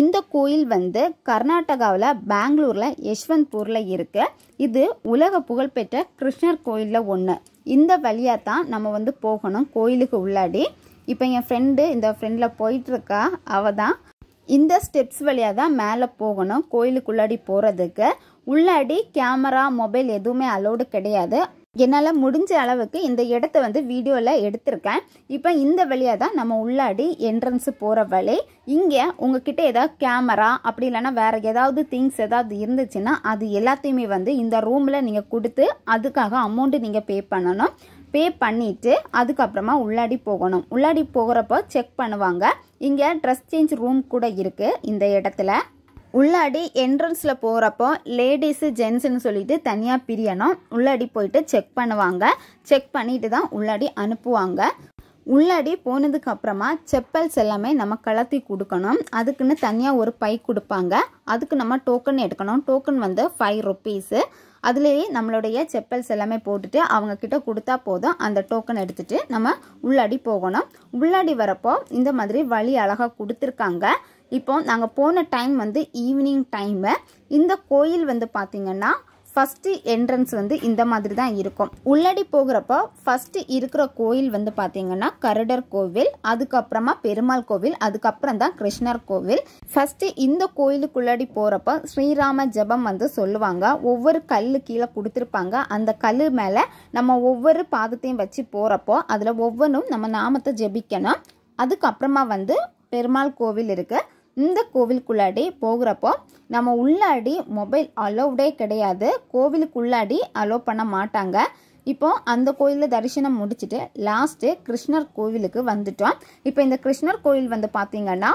இந்த கோயில் வந்து கர்நாடகாவில் பெங்களூரில் யஷ்வந்த்பூரில் இருக்குது இது உலக புகழ்பெற்ற கிருஷ்ணர் கோயிலில் ஒன்று இந்த வழியாக தான் நம்ம வந்து போகணும் கோயிலுக்கு உள்ளாடி இப்போ என் ஃப்ரெண்டு இந்த ஃப்ரெண்டில் போயிட்டுருக்கா அவள் தான் இந்த ஸ்டெப்ஸ் வழியாக தான் மேலே போகணும் கோயிலுக்குள்ளாடி போகிறதுக்கு உள்ளாடி கேமரா மொபைல் எதுவுமே அலோடு கிடையாது என்னால் முடிஞ்ச அளவுக்கு இந்த இடத்த வந்து வீடியோவில் எடுத்திருக்கேன் இப்போ இந்த வழியாக தான் நம்ம உள்ளாடி என்ட்ரன்ஸு போகிற வழி இங்கே உங்ககிட்ட ஏதாவது கேமரா அப்படி இல்லைனா வேறு ஏதாவது திங்ஸ் ஏதாவது இருந்துச்சுன்னா அது எல்லாத்தையுமே வந்து இந்த ரூமில் நீங்கள் கொடுத்து அதுக்காக அமௌண்ட்டு நீங்கள் பே பண்ணணும் பே பண்ணிவிட்டு அதுக்கப்புறமா உள்ளாடி போகணும் உள்ளாடி போகிறப்போ செக் பண்ணுவாங்க இங்கே ட்ரெஸ் சேஞ்ச் ரூம் கூட இருக்குது இந்த இடத்துல உள்ளாடி என்ட்ரன்ஸில் போகிறப்போ லேடிஸு ஜென்ஸுன்னு சொல்லிட்டு தனியாக பிரியணும் உள்ளாடி போயிட்டு செக் பண்ணுவாங்க செக் பண்ணிட்டு தான் உள்ளாடி அனுப்புவாங்க உள்ளாடி போனதுக்கு அப்புறமா செப்பல்ஸ் எல்லாமே நம்ம கலத்தி கொடுக்கணும் அதுக்குன்னு தனியாக ஒரு பை கொடுப்பாங்க அதுக்கு நம்ம டோக்கன் எடுக்கணும் டோக்கன் வந்து ஃபைவ் ருப்பீஸு அதுலேயே நம்மளுடைய செப்பல்ஸ் எல்லாமே போட்டுட்டு அவங்கக்கிட்ட கொடுத்தா போதும் அந்த டோக்கன் எடுத்துகிட்டு நம்ம உள்ளாடி போகணும் உள்ளாடி வரப்போ இந்த மாதிரி வழி அழகாக கொடுத்துருக்காங்க இப்போ நாங்கள் போன டைம் வந்து ஈவினிங் டைமு இந்த கோயில் வந்து பார்த்திங்கன்னா ஃபஸ்ட்டு என்ட்ரன்ஸ் வந்து இந்த மாதிரி தான் இருக்கும் உள்ளடி போகிறப்போ ஃபஸ்ட்டு இருக்கிற கோயில் வந்து பார்த்திங்கன்னா கருடர் கோவில் அதுக்கப்புறமா பெருமாள் கோவில் அதுக்கப்புறம் தான் கிருஷ்ணர் கோவில் ஃபஸ்ட்டு இந்த கோயிலுக்குள்ளடி போகிறப்போ ஸ்ரீராம ஜபம் வந்து சொல்லுவாங்க ஒவ்வொரு கல் கீழே கொடுத்துருப்பாங்க அந்த கல் மேலே நம்ம ஒவ்வொரு பாதத்தையும் வச்சு போகிறப்போ அதில் ஒவ்வொன்றும் நம்ம நாமத்தை ஜபிக்கணும் அதுக்கப்புறமா வந்து பெருமாள் கோவில் இருக்குது இந்த கோவிலுக்குள்ளாடி போகிறப்போ நம்ம உள்ளாடி மொபைல் அலோவ்டே கிடையாது கோவிலுக்குள்ளாடி அலோவ் பண்ண மாட்டாங்க இப்போ அந்த கோயிலில் தரிசனம் முடிச்சுட்டு லாஸ்ட்டு கிருஷ்ணர் கோவிலுக்கு வந்துட்டோம் இப்போ இந்த கிருஷ்ணர் கோயில் வந்து பார்த்திங்கன்னா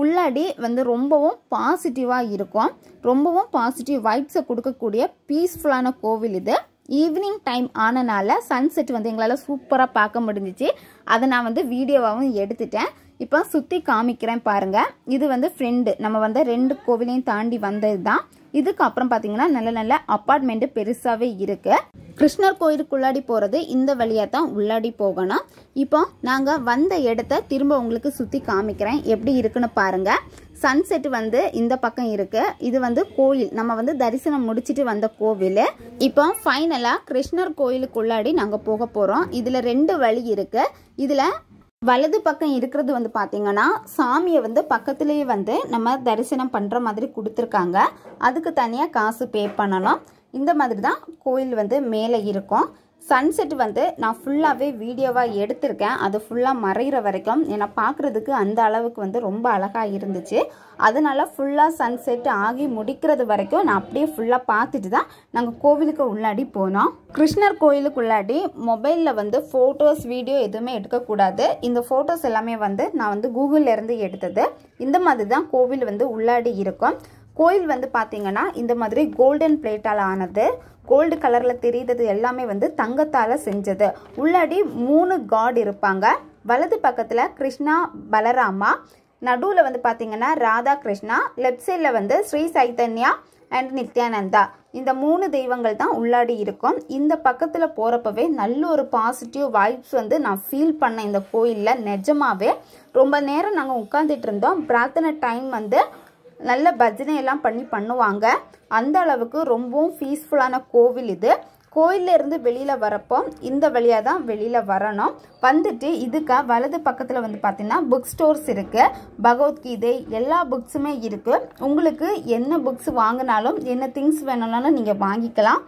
உள்ளாடி வந்து ரொம்பவும் பாசிட்டிவாக இருக்கும் ரொம்பவும் பாசிட்டிவ் வைப்ஸை கொடுக்கக்கூடிய பீஸ்ஃபுல்லான கோவில் இது ஈவினிங் டைம் ஆனனால சன்செட் வந்து எங்களால் சூப்பராக பார்க்க முடிஞ்சிச்சு அதை நான் வந்து வீடியோவாகவும் எடுத்துட்டேன் இப்போ சுற்றி காமிக்கிறேன் பாருங்கள் இது வந்து ஃப்ரெண்டு நம்ம வந்து ரெண்டு கோவிலையும் தாண்டி வந்தது தான் இதுக்கப்புறம் பார்த்தீங்கன்னா நல்ல நல்ல அப்பார்ட்மெண்ட்டு பெருசாகவே இருக்குது கிருஷ்ணர் கோயிலுக்குள்ளாடி போகிறது இந்த வழியாக தான் உள்ளாடி போகணும் இப்போ நாங்கள் வந்த இடத்த திரும்ப உங்களுக்கு சுற்றி காமிக்கிறேன் எப்படி இருக்குன்னு பாருங்கள் சன்செட் வந்து இந்த பக்கம் இருக்குது இது வந்து கோயில் நம்ம வந்து தரிசனம் முடிச்சுட்டு வந்த கோவில் இப்போ ஃபைனலாக கிருஷ்ணர் கோயிலுக்குள்ளாடி நாங்கள் போக போகிறோம் இதில் ரெண்டு வழி இருக்குது இதில் வலது பக்கம் இருக்கிறது வந்து பார்த்திங்கன்னா சாமியை வந்து பக்கத்துலேயே வந்து நம்ம தரிசனம் பண்ணுற மாதிரி கொடுத்துருக்காங்க அதுக்கு தனியாக காசு பே பண்ணலாம் இந்த மாதிரி தான் கோயில் வந்து மேலே இருக்கும் சன்செட் வந்து நான் ஃபுல்லாகவே வீடியோவாக எடுத்திருக்கேன் அது ஃபுல்லாக மறைகிற வரைக்கும் ஏன்னா பார்க்குறதுக்கு அந்த அளவுக்கு வந்து ரொம்ப அழகாக இருந்துச்சு அதனால் ஃபுல்லாக சன்செட் ஆகி முடிக்கிறது வரைக்கும் நான் அப்படியே ஃபுல்லாக பார்த்துட்டு தான் நாங்கள் கோவிலுக்கு உள்ளாடி போனோம் கிருஷ்ணர் கோயிலுக்கு உள்ளாடி மொபைலில் வந்து ஃபோட்டோஸ் வீடியோ எதுவுமே எடுக்கக்கூடாது இந்த ஃபோட்டோஸ் எல்லாமே வந்து நான் வந்து கூகுளில் இருந்து எடுத்தது இந்த மாதிரி தான் கோவில் வந்து உள்ளாடி இருக்கும் கோயில் வந்து பார்த்தீங்கன்னா இந்த மாதிரி கோல்டன் பிளேட்டால் ஆனது கோல்டு கலரில் தெரியுறது எல்லாமே வந்து தங்கத்தால் செஞ்சது உள்ளாடி மூணு காட் இருப்பாங்க வலது பக்கத்தில் கிருஷ்ணா பலராமா நடுவில் வந்து பார்த்தீங்கன்னா ராதா கிருஷ்ணா லெஃப்ட் சைடில் வந்து ஸ்ரீ சைத்தன்யா அண்ட் நித்யானந்தா இந்த மூணு தெய்வங்கள் தான் உள்ளாடி இருக்கும் இந்த பக்கத்தில் போகிறப்பவே நல்ல ஒரு பாசிட்டிவ் வைப்ஸ் வந்து நான் ஃபீல் பண்ணேன் இந்த கோயிலில் நிஜமாவே ரொம்ப நேரம் நாங்கள் உட்காந்துட்டு இருந்தோம் பிரார்த்தனை டைம் வந்து நல்ல பஜனை எல்லாம் பண்ணி பண்ணுவாங்க அந்த அளவுக்கு ரொம்பவும் பீஸ்ஃபுல்லான கோவில் இது கோயில்ல இருந்து வெளியில் வரப்போ இந்த வழியாக தான் வெளியில் வரணும் வந்துட்டு இதுக்காக வலது பக்கத்தில் வந்து பார்த்திங்கன்னா புக் ஸ்டோர்ஸ் இருக்குது பகவத்கீதை எல்லா புக்ஸுமே இருக்குது உங்களுக்கு என்ன புக்ஸ் வாங்கினாலும் என்ன திங்ஸ் வேணும்னாலும் நீங்கள் வாங்கிக்கலாம்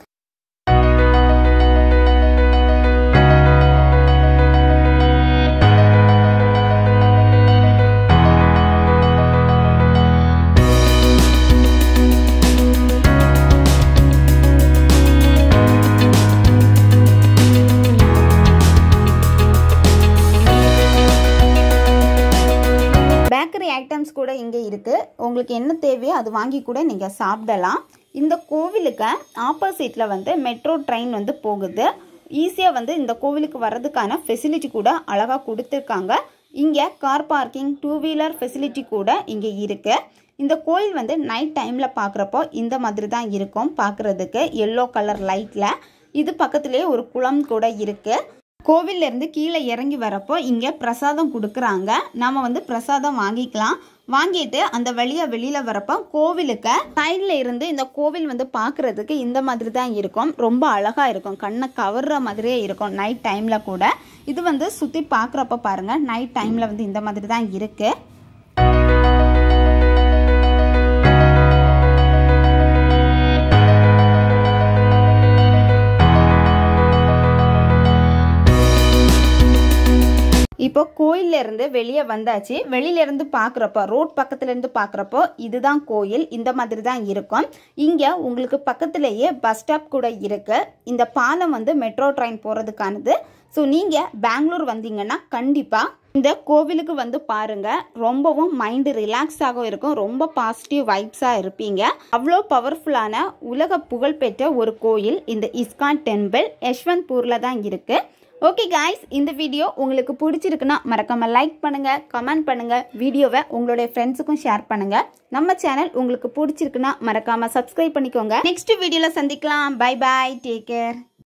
இருக்குது உங்களுக்கு என்ன தேவையோ அது வாங்கி கூட நீங்கள் சாப்பிடலாம் இந்த கோவிலுக்கு ஆப்போசிட்டில் வந்து மெட்ரோ ட்ரெயின் வந்து போகுது ஈஸியாக வந்து இந்த கோவிலுக்கு வர்றதுக்கான ஃபெசிலிட்டி கூட அழகாக கொடுத்துருக்காங்க இங்கே car parking two wheeler facility கூட இங்கே இருக்குது இந்த கோயில் வந்து நைட் டைமில் பார்க்குறப்போ இந்த மாதிரி தான் இருக்கும் பார்க்குறதுக்கு எல்லோ கலர் லைட்டில் இது பக்கத்துலேயே ஒரு குளம் கூட இருக்குது கோவிலேருந்து கீழே இறங்கி வரப்போ இங்கே பிரசாதம் கொடுக்குறாங்க நாம் வந்து பிரசாதம் வாங்கிக்கலாம் வாங்கிட்டு அந்த வழியாக வெளியில் வரப்போ கோவிலுக்கு சைடில் இருந்து இந்த கோவில் வந்து பார்க்குறதுக்கு இந்த மாதிரி தான் இருக்கும் ரொம்ப அழகாக இருக்கும் கண்ணை கவர்ற மாதிரியே இருக்கும் நைட் டைமில் கூட இது வந்து சுற்றி பார்க்குறப்ப பாருங்கள் நைட் டைமில் வந்து இந்த மாதிரி தான் இருக்குது இப்போ இருந்து வெளியே வந்தாச்சு வெளியில இருந்து பார்க்குறப்போ ரோட் பக்கத்துலேருந்து பார்க்குறப்போ இதுதான் கோயில் இந்த மாதிரி தான் இருக்கும் இங்கே உங்களுக்கு பக்கத்துலேயே பஸ் ஸ்டாப் கூட இருக்குது இந்த பாலம் வந்து மெட்ரோ ட்ரெயின் போகிறதுக்கானது ஸோ நீங்கள் பெங்களூர் வந்தீங்கன்னா கண்டிப்பாக இந்த கோவிலுக்கு வந்து பாருங்க ரொம்பவும் மைண்டு ரிலாக்ஸாகவும் இருக்கும் ரொம்ப பாசிட்டிவ் வைப்ஸாக இருப்பீங்க அவ்வளோ பவர்ஃபுல்லான உலக புகழ்பெற்ற ஒரு கோயில் இந்த இஸ்கான் டெம்பிள் யஷ்வந்த்பூரில் தான் இருக்குது ஓகே காய்ஸ் இந்த வீடியோ உங்களுக்கு பிடிச்சிருக்குன்னா மறக்காமல் லைக் பண்ணுங்கள் கமெண்ட் பண்ணுங்கள் வீடியோவை உங்களுடைய ஃப்ரெண்ட்ஸுக்கும் ஷேர் பண்ணுங்கள் நம்ம சேனல் உங்களுக்கு பிடிச்சிருக்குன்னா மறக்காமல் சப்ஸ்கிரைப் பண்ணிக்கோங்க நெக்ஸ்ட் வீடியோவில் சந்திக்கலாம் பை பாய் டேக் கேர்